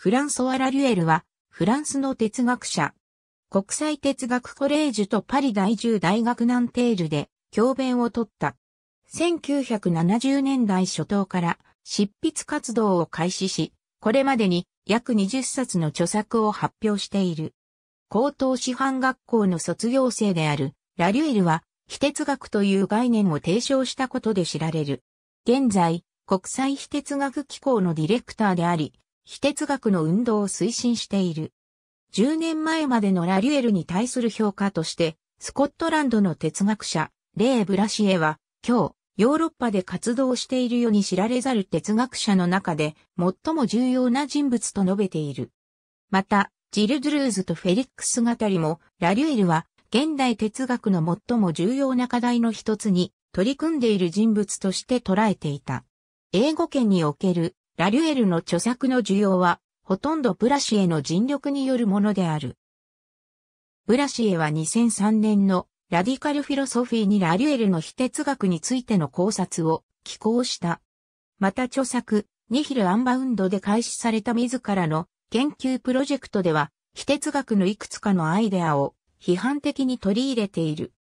フランソワ・ラリュエルは、フランスの哲学者。国際哲学コレージュとパリ第10大学ナンテールで教鞭を取った。1970年代初頭から執筆活動を開始し、これまでに約20冊の著作を発表している。高等師範学校の卒業生であるラリュエルは、非哲学という概念を提唱したことで知られる。現在、国際非哲学機構のディレクターであり、非哲学の運動を推進している。10年前までのラリュエルに対する評価として、スコットランドの哲学者、レイ・ブラシエは、今日、ヨーロッパで活動しているように知られざる哲学者の中で、最も重要な人物と述べている。また、ジル・ドゥルーズとフェリックス語りも、ラリュエルは、現代哲学の最も重要な課題の一つに、取り組んでいる人物として捉えていた。英語圏におけるラリュエルの著作の需要は、ほとんどブラシエの尽力によるものである。ブラシエは2003年のラディカルフィロソフィーにラリュエルの非哲学についての考察を寄稿した。また著作、ニヒルアンバウンドで開始された自らの研究プロジェクトでは、非哲学のいくつかのアイデアを批判的に取り入れている。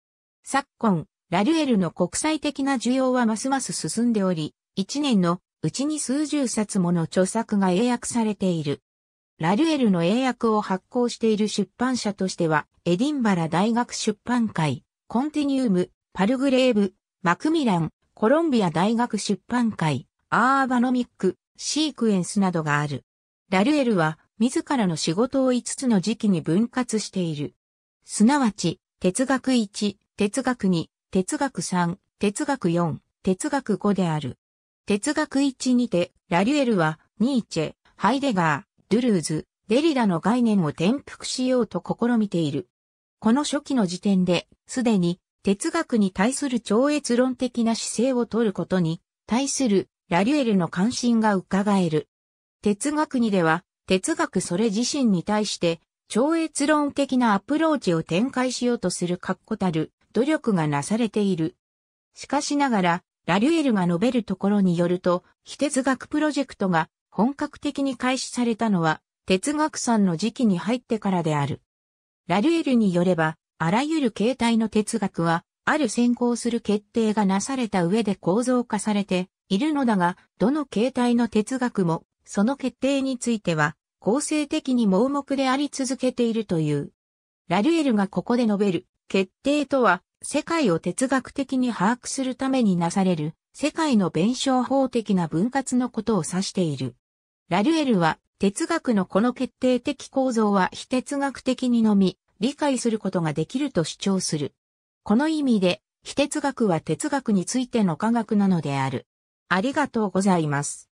昨今、ラリュエルの国際的な需要はますます進んでおり、1年のうちに数十冊もの著作が英訳されている。ラルエルの英訳を発行している出版社としては、エディンバラ大学出版会、コンティニウム、パルグレーブ、マクミラン、コロンビア大学出版会、アーバノミック、シークエンスなどがある。ラルエルは、自らの仕事を5つの時期に分割している。すなわち、哲学1、哲学2、哲学3、哲学4、哲学5である。哲学一にて、ラリュエルは、ニーチェ、ハイデガー、ドゥルーズ、デリダの概念を転覆しようと試みている。この初期の時点で、すでに、哲学に対する超越論的な姿勢を取ることに、対する、ラリュエルの関心が伺える。哲学にでは、哲学それ自身に対して、超越論的なアプローチを展開しようとする確固たる努力がなされている。しかしながら、ラリュエルが述べるところによると、非哲学プロジェクトが本格的に開始されたのは、哲学さんの時期に入ってからである。ラリュエルによれば、あらゆる形態の哲学は、ある先行する決定がなされた上で構造化されているのだが、どの形態の哲学も、その決定については、構成的に盲目であり続けているという。ラリュエルがここで述べる、決定とは、世界を哲学的に把握するためになされる、世界の弁証法的な分割のことを指している。ラルエルは、哲学のこの決定的構造は非哲学的にのみ、理解することができると主張する。この意味で、非哲学は哲学についての科学なのである。ありがとうございます。